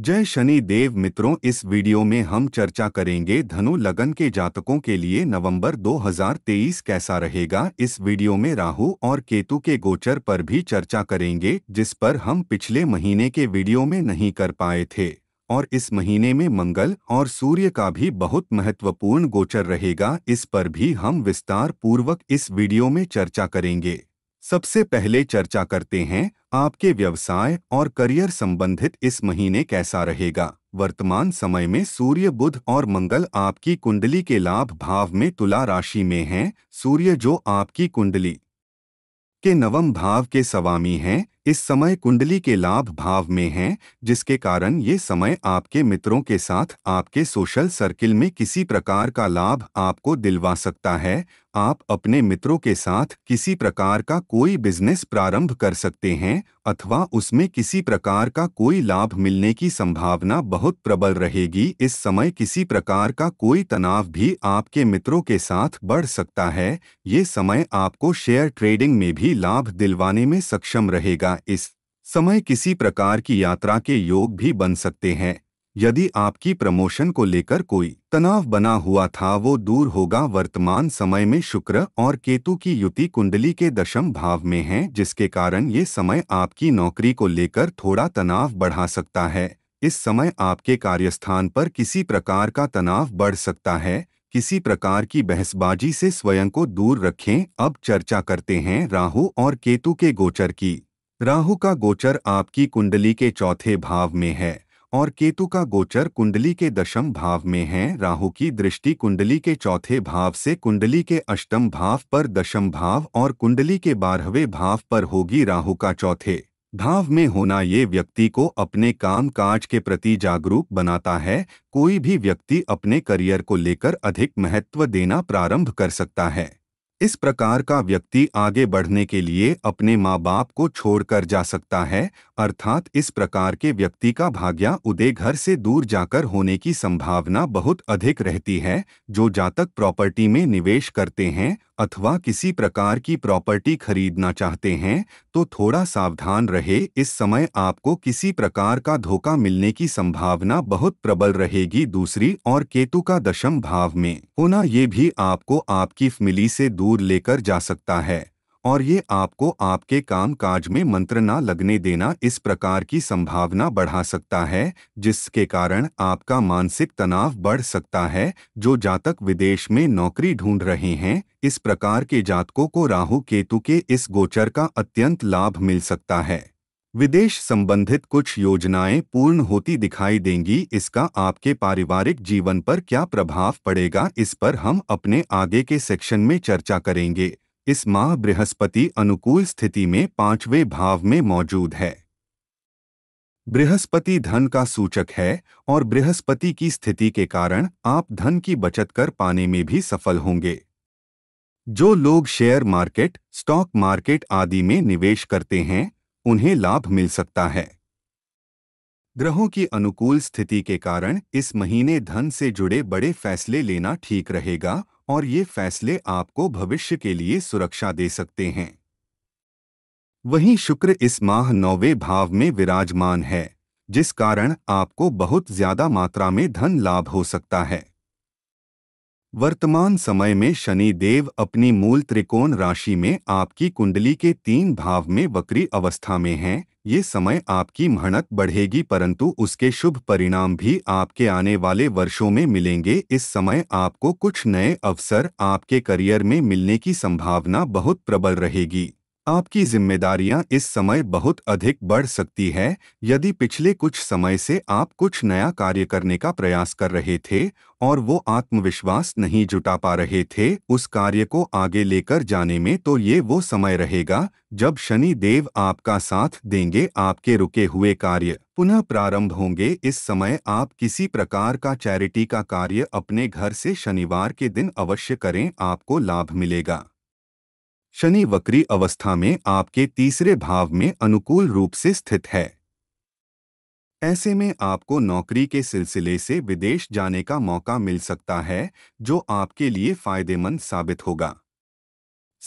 जय शनि देव मित्रों इस वीडियो में हम चर्चा करेंगे धनु लगन के जातकों के लिए नवंबर 2023 कैसा रहेगा इस वीडियो में राहु और केतु के गोचर पर भी चर्चा करेंगे जिस पर हम पिछले महीने के वीडियो में नहीं कर पाए थे और इस महीने में मंगल और सूर्य का भी बहुत महत्वपूर्ण गोचर रहेगा इस पर भी हम विस्तार पूर्वक इस वीडियो में चर्चा करेंगे सबसे पहले चर्चा करते हैं आपके व्यवसाय और करियर संबंधित इस महीने कैसा रहेगा वर्तमान समय में सूर्य बुध और मंगल आपकी कुंडली के लाभ भाव में तुला राशि में हैं सूर्य जो आपकी कुंडली के नवम भाव के स्वामी हैं इस समय कुंडली के लाभ भाव में हैं जिसके कारण ये समय आपके मित्रों के साथ आपके सोशल सर्किल में किसी प्रकार का लाभ आपको दिलवा सकता है आप अपने मित्रों के साथ किसी प्रकार का कोई बिजनेस प्रारंभ कर सकते हैं अथवा उसमें किसी प्रकार का कोई लाभ मिलने की संभावना बहुत प्रबल रहेगी इस समय किसी प्रकार का कोई तनाव भी आपके मित्रों के साथ बढ़ सकता है ये समय आपको शेयर ट्रेडिंग में भी लाभ दिलवाने में सक्षम रहेगा या इस समय किसी प्रकार की यात्रा के योग भी बन सकते हैं यदि आपकी प्रमोशन को लेकर कोई तनाव बना हुआ था वो दूर होगा वर्तमान समय में शुक्र और केतु की युति कुंडली के दशम भाव में है जिसके कारण ये समय आपकी नौकरी को लेकर थोड़ा तनाव बढ़ा सकता है इस समय आपके कार्यस्थान पर किसी प्रकार का तनाव बढ़ सकता है किसी प्रकार की बहसबाजी से स्वयं को दूर रखें अब चर्चा करते हैं राहु और केतु के गोचर की राहु का गोचर आपकी कुंडली के चौथे भाव में है और केतु का गोचर कुंडली के दशम भाव में है राहु की दृष्टि कुंडली के चौथे भाव से कुंडली के अष्टम भाव पर दशम भाव और कुंडली के बारहवें भाव पर होगी राहु का चौथे भाव में होना ये व्यक्ति को अपने काम काज के प्रति जागरूक बनाता है कोई भी व्यक्ति अपने करियर को लेकर अधिक महत्व देना प्रारंभ कर सकता है इस प्रकार का व्यक्ति आगे बढ़ने के लिए अपने माँ बाप को छोड़कर जा सकता है अर्थात इस प्रकार के व्यक्ति का भाग्या उदय घर से दूर जाकर होने की संभावना बहुत अधिक रहती है जो जातक प्रॉपर्टी में निवेश करते हैं अथवा किसी प्रकार की प्रॉपर्टी खरीदना चाहते हैं तो थोड़ा सावधान रहे इस समय आपको किसी प्रकार का धोखा मिलने की संभावना बहुत प्रबल रहेगी दूसरी और केतु का दशम भाव में होना ये भी आपको आपकी फमिली से दूर लेकर जा सकता है और ये आपको आपके काम काज में मंत्र न लगने देना इस प्रकार की संभावना बढ़ा सकता है जिसके कारण आपका मानसिक तनाव बढ़ सकता है जो जातक विदेश में नौकरी ढूंढ रहे हैं इस प्रकार के जातकों को राहु केतु के इस गोचर का अत्यंत लाभ मिल सकता है विदेश संबंधित कुछ योजनाएं पूर्ण होती दिखाई देंगी इसका आपके पारिवारिक जीवन पर क्या प्रभाव पड़ेगा इस पर हम अपने आगे के सेक्शन में चर्चा करेंगे इस माह बृहस्पति अनुकूल स्थिति में पांचवें भाव में मौजूद है बृहस्पति धन का सूचक है और बृहस्पति की स्थिति के कारण आप धन की बचत कर पाने में भी सफल होंगे जो लोग शेयर मार्केट स्टॉक मार्केट आदि में निवेश करते हैं उन्हें लाभ मिल सकता है ग्रहों की अनुकूल स्थिति के कारण इस महीने धन से जुड़े बड़े फैसले लेना ठीक रहेगा और ये फैसले आपको भविष्य के लिए सुरक्षा दे सकते हैं वहीं शुक्र इस माह नौवे भाव में विराजमान है जिस कारण आपको बहुत ज्यादा मात्रा में धन लाभ हो सकता है वर्तमान समय में शनि देव अपनी मूल त्रिकोण राशि में आपकी कुंडली के तीन भाव में वक्री अवस्था में हैं ये समय आपकी मेहनत बढ़ेगी परंतु उसके शुभ परिणाम भी आपके आने वाले वर्षों में मिलेंगे इस समय आपको कुछ नए अवसर आपके करियर में मिलने की संभावना बहुत प्रबल रहेगी आपकी जिम्मेदारियां इस समय बहुत अधिक बढ़ सकती है यदि पिछले कुछ समय से आप कुछ नया कार्य करने का प्रयास कर रहे थे और वो आत्मविश्वास नहीं जुटा पा रहे थे उस कार्य को आगे लेकर जाने में तो ये वो समय रहेगा जब शनि देव आपका साथ देंगे आपके रुके हुए कार्य पुनः प्रारंभ होंगे इस समय आप किसी प्रकार का चैरिटी का कार्य अपने घर से शनिवार के दिन अवश्य करें आपको लाभ मिलेगा शनि वक्री अवस्था में आपके तीसरे भाव में अनुकूल रूप से स्थित है ऐसे में आपको नौकरी के सिलसिले से विदेश जाने का मौका मिल सकता है जो आपके लिए फायदेमंद साबित होगा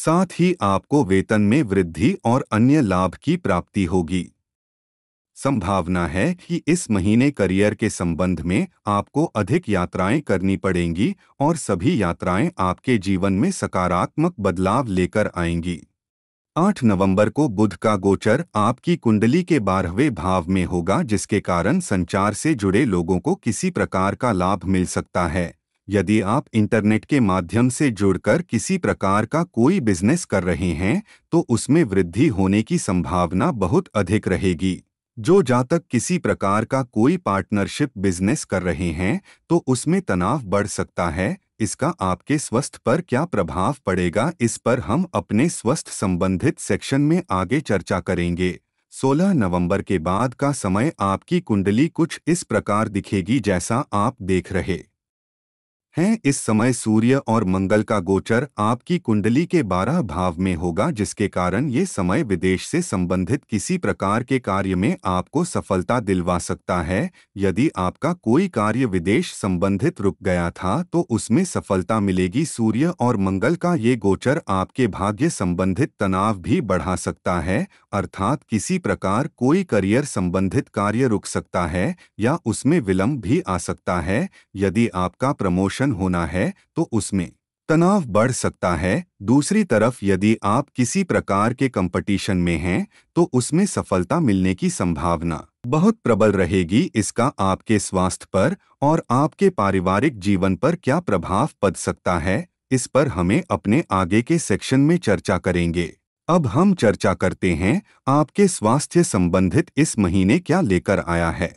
साथ ही आपको वेतन में वृद्धि और अन्य लाभ की प्राप्ति होगी संभावना है कि इस महीने करियर के संबंध में आपको अधिक यात्राएं करनी पड़ेंगी और सभी यात्राएं आपके जीवन में सकारात्मक बदलाव लेकर आएंगी 8 नवंबर को बुध का गोचर आपकी कुंडली के बारहवें भाव में होगा जिसके कारण संचार से जुड़े लोगों को किसी प्रकार का लाभ मिल सकता है यदि आप इंटरनेट के माध्यम से जुड़कर किसी प्रकार का कोई बिजनेस कर रहे हैं तो उसमें वृद्धि होने की संभावना बहुत अधिक रहेगी जो जातक किसी प्रकार का कोई पार्टनरशिप बिजनेस कर रहे हैं तो उसमें तनाव बढ़ सकता है इसका आपके स्वस्थ पर क्या प्रभाव पड़ेगा इस पर हम अपने स्वस्थ संबंधित सेक्शन में आगे चर्चा करेंगे 16 नवंबर के बाद का समय आपकी कुंडली कुछ इस प्रकार दिखेगी जैसा आप देख रहे हैं इस समय सूर्य और मंगल का गोचर आपकी कुंडली के बारह भाव में होगा जिसके कारण ये समय विदेश से संबंधित किसी प्रकार के कार्य में आपको सफलता दिलवा सकता है यदि आपका कोई कार्य विदेश संबंधित रुक गया था तो उसमें सफलता मिलेगी सूर्य और मंगल का ये गोचर आपके भाग्य संबंधित तनाव भी बढ़ा सकता है अर्थात किसी प्रकार कोई करियर संबंधित कार्य रुक सकता है या उसमें विलंब भी आ सकता है यदि आपका प्रमोशन कारण होना है तो उसमें तनाव बढ़ सकता है दूसरी तरफ यदि आप किसी प्रकार के कंपटीशन में हैं तो उसमें सफलता मिलने की संभावना बहुत प्रबल रहेगी इसका आपके स्वास्थ्य पर और आपके पारिवारिक जीवन पर क्या प्रभाव पड़ सकता है इस पर हमें अपने आगे के सेक्शन में चर्चा करेंगे अब हम चर्चा करते हैं आपके स्वास्थ्य संबंधित इस महीने क्या लेकर आया है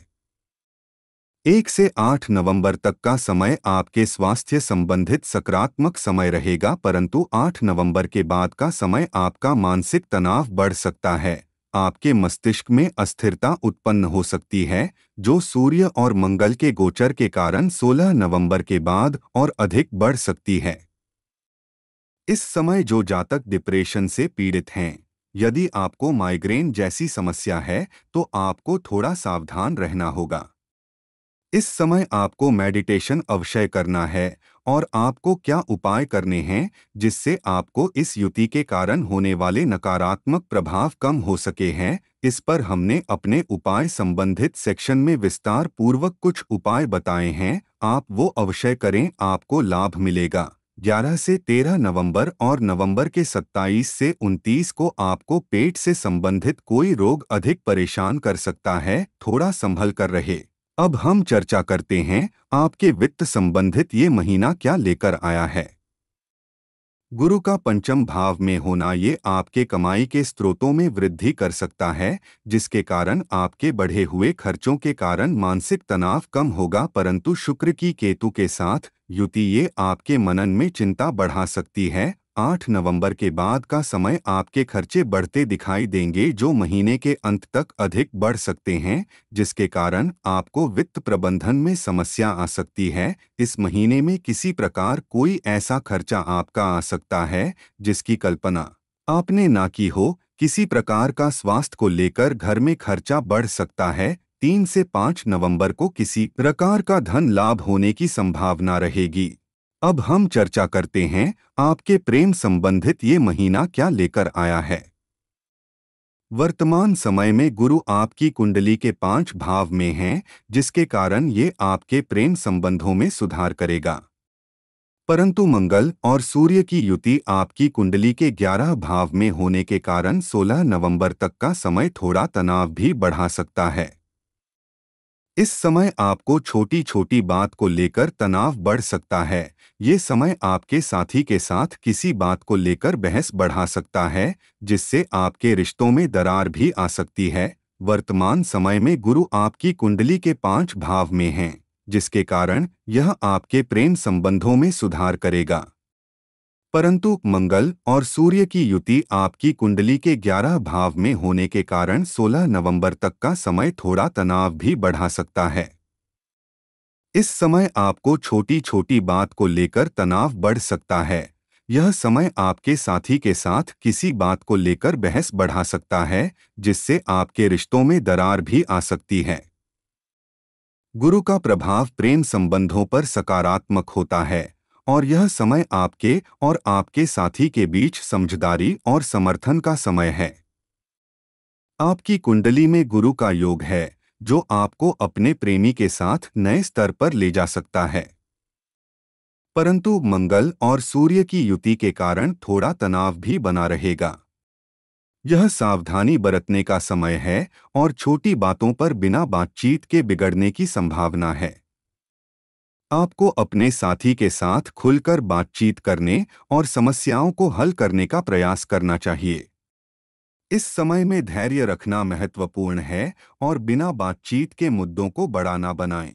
एक से आठ नवंबर तक का समय आपके स्वास्थ्य संबंधित सकारात्मक समय रहेगा परंतु आठ नवंबर के बाद का समय आपका मानसिक तनाव बढ़ सकता है आपके मस्तिष्क में अस्थिरता उत्पन्न हो सकती है जो सूर्य और मंगल के गोचर के कारण 16 नवंबर के बाद और अधिक बढ़ सकती है इस समय जो जातक डिप्रेशन से पीड़ित हैं यदि आपको माइग्रेन जैसी समस्या है तो आपको थोड़ा सावधान रहना होगा इस समय आपको मेडिटेशन अवश्य करना है और आपको क्या उपाय करने हैं जिससे आपको इस युति के कारण होने वाले नकारात्मक प्रभाव कम हो सके हैं इस पर हमने अपने उपाय संबंधित सेक्शन में विस्तार पूर्वक कुछ उपाय बताए हैं आप वो अवश्य करें आपको लाभ मिलेगा 11 से 13 नवंबर और नवंबर के 27 से 29 को आपको पेट से संबंधित कोई रोग अधिक परेशान कर सकता है थोड़ा संभल कर रहे अब हम चर्चा करते हैं आपके वित्त संबंधित ये महीना क्या लेकर आया है गुरु का पंचम भाव में होना ये आपके कमाई के स्रोतों में वृद्धि कर सकता है जिसके कारण आपके बढ़े हुए खर्चों के कारण मानसिक तनाव कम होगा परंतु शुक्र की केतु के साथ युति ये आपके मनन में चिंता बढ़ा सकती है 8 नवंबर के बाद का समय आपके खर्चे बढ़ते दिखाई देंगे जो महीने के अंत तक अधिक बढ़ सकते हैं जिसके कारण आपको वित्त प्रबंधन में समस्या आ सकती है इस महीने में किसी प्रकार कोई ऐसा खर्चा आपका आ सकता है जिसकी कल्पना आपने ना की हो किसी प्रकार का स्वास्थ्य को लेकर घर में खर्चा बढ़ सकता है तीन से पाँच नवम्बर को किसी प्रकार का धन लाभ होने की संभावना रहेगी अब हम चर्चा करते हैं आपके प्रेम संबंधित ये महीना क्या लेकर आया है वर्तमान समय में गुरु आपकी कुंडली के पांच भाव में हैं जिसके कारण ये आपके प्रेम संबंधों में सुधार करेगा परंतु मंगल और सूर्य की युति आपकी कुंडली के 11 भाव में होने के कारण 16 नवंबर तक का समय थोड़ा तनाव भी बढ़ा सकता है इस समय आपको छोटी छोटी बात को लेकर तनाव बढ़ सकता है ये समय आपके साथी के साथ किसी बात को लेकर बहस बढ़ा सकता है जिससे आपके रिश्तों में दरार भी आ सकती है वर्तमान समय में गुरु आपकी कुंडली के पांच भाव में हैं जिसके कारण यह आपके प्रेम संबंधों में सुधार करेगा परंतु मंगल और सूर्य की युति आपकी कुंडली के 11 भाव में होने के कारण 16 नवंबर तक का समय थोड़ा तनाव भी बढ़ा सकता है इस समय आपको छोटी छोटी बात को लेकर तनाव बढ़ सकता है यह समय आपके साथी के साथ किसी बात को लेकर बहस बढ़ा सकता है जिससे आपके रिश्तों में दरार भी आ सकती है गुरु का प्रभाव प्रेम संबंधों पर सकारात्मक होता है और यह समय आपके और आपके साथी के बीच समझदारी और समर्थन का समय है आपकी कुंडली में गुरु का योग है जो आपको अपने प्रेमी के साथ नए स्तर पर ले जा सकता है परंतु मंगल और सूर्य की युति के कारण थोड़ा तनाव भी बना रहेगा यह सावधानी बरतने का समय है और छोटी बातों पर बिना बातचीत के बिगड़ने की संभावना है आपको अपने साथी के साथ खुलकर बातचीत करने और समस्याओं को हल करने का प्रयास करना चाहिए इस समय में धैर्य रखना महत्वपूर्ण है और बिना बातचीत के मुद्दों को बढ़ाना बनाएं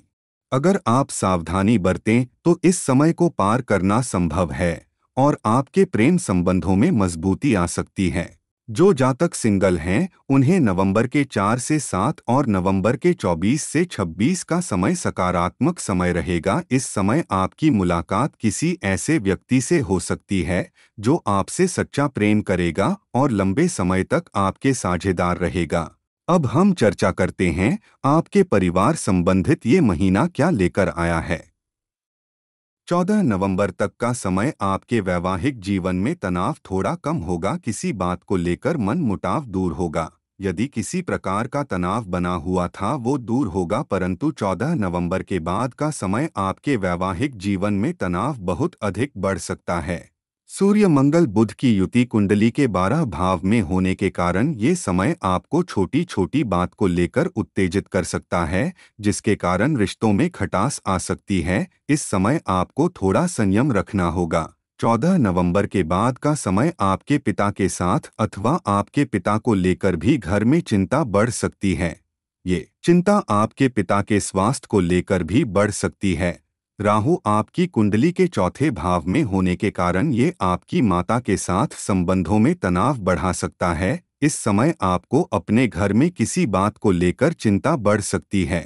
अगर आप सावधानी बरतें तो इस समय को पार करना संभव है और आपके प्रेम संबंधों में मजबूती आ सकती है जो जातक सिंगल हैं उन्हें नवंबर के चार से सात और नवंबर के चौबीस से छब्बीस का समय सकारात्मक समय रहेगा इस समय आपकी मुलाकात किसी ऐसे व्यक्ति से हो सकती है जो आपसे सच्चा प्रेम करेगा और लंबे समय तक आपके साझेदार रहेगा अब हम चर्चा करते हैं आपके परिवार संबंधित ये महीना क्या लेकर आया है चौदह नवंबर तक का समय आपके वैवाहिक जीवन में तनाव थोड़ा कम होगा किसी बात को लेकर मन मुटाव दूर होगा यदि किसी प्रकार का तनाव बना हुआ था वो दूर होगा परंतु 14 नवंबर के बाद का समय आपके वैवाहिक जीवन में तनाव बहुत अधिक बढ़ सकता है सूर्य मंगल बुध की युति कुंडली के बारह भाव में होने के कारण ये समय आपको छोटी छोटी बात को लेकर उत्तेजित कर सकता है जिसके कारण रिश्तों में खटास आ सकती है इस समय आपको थोड़ा संयम रखना होगा चौदह नवंबर के बाद का समय आपके पिता के साथ अथवा आपके पिता को लेकर भी घर में चिंता बढ़ सकती है ये चिंता आपके पिता के स्वास्थ्य को लेकर भी बढ़ सकती है राहु आपकी कुंडली के चौथे भाव में होने के कारण ये आपकी माता के साथ संबंधों में तनाव बढ़ा सकता है इस समय आपको अपने घर में किसी बात को लेकर चिंता बढ़ सकती है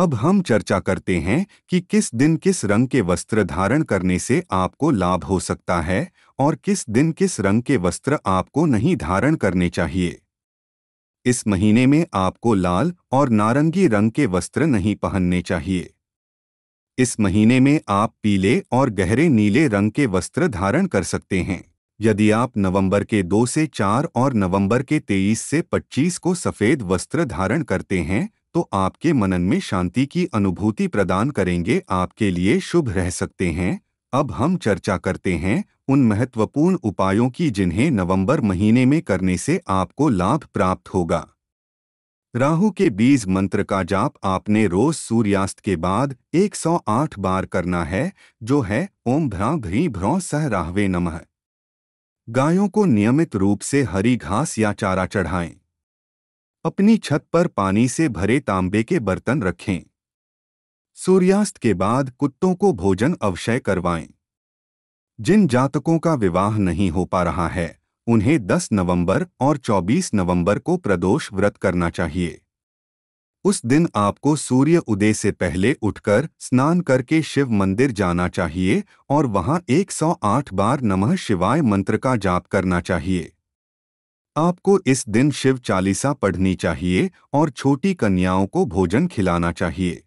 अब हम चर्चा करते हैं कि किस दिन किस रंग के वस्त्र धारण करने से आपको लाभ हो सकता है और किस दिन किस रंग के वस्त्र आपको नहीं धारण करने चाहिए इस महीने में आपको लाल और नारंगी रंग के वस्त्र नहीं पहनने चाहिए इस महीने में आप पीले और गहरे नीले रंग के वस्त्र धारण कर सकते हैं यदि आप नवंबर के दो से चार और नवंबर के तेईस से पच्चीस को सफ़ेद वस्त्र धारण करते हैं तो आपके मनन में शांति की अनुभूति प्रदान करेंगे आपके लिए शुभ रह सकते हैं अब हम चर्चा करते हैं उन महत्वपूर्ण उपायों की जिन्हें नवंबर महीने में करने से आपको लाभ प्राप्त होगा राहु के बीज मंत्र का जाप आपने रोज सूर्यास्त के बाद 108 बार करना है जो है ओम भ्रा भ्री भ्रौ सह राहवे नम गायों को नियमित रूप से हरी घास या चारा चढ़ाएं अपनी छत पर पानी से भरे तांबे के बर्तन रखें सूर्यास्त के बाद कुत्तों को भोजन अवश्य करवाएं जिन जातकों का विवाह नहीं हो पा रहा है उन्हें 10 नवंबर और 24 नवंबर को प्रदोष व्रत करना चाहिए उस दिन आपको सूर्य उदय से पहले उठकर स्नान करके शिव मंदिर जाना चाहिए और वहां 108 बार नमः शिवाय मंत्र का जाप करना चाहिए आपको इस दिन शिव चालीसा पढ़नी चाहिए और छोटी कन्याओं को भोजन खिलाना चाहिए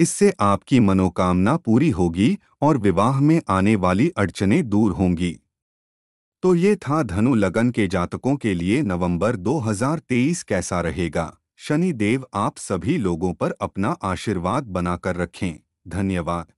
इससे आपकी मनोकामना पूरी होगी और विवाह में आने वाली अड़चनें दूर होंगी तो ये था धनु लगन के जातकों के लिए नवंबर 2023 कैसा रहेगा शनि देव आप सभी लोगों पर अपना आशीर्वाद बनाकर रखें धन्यवाद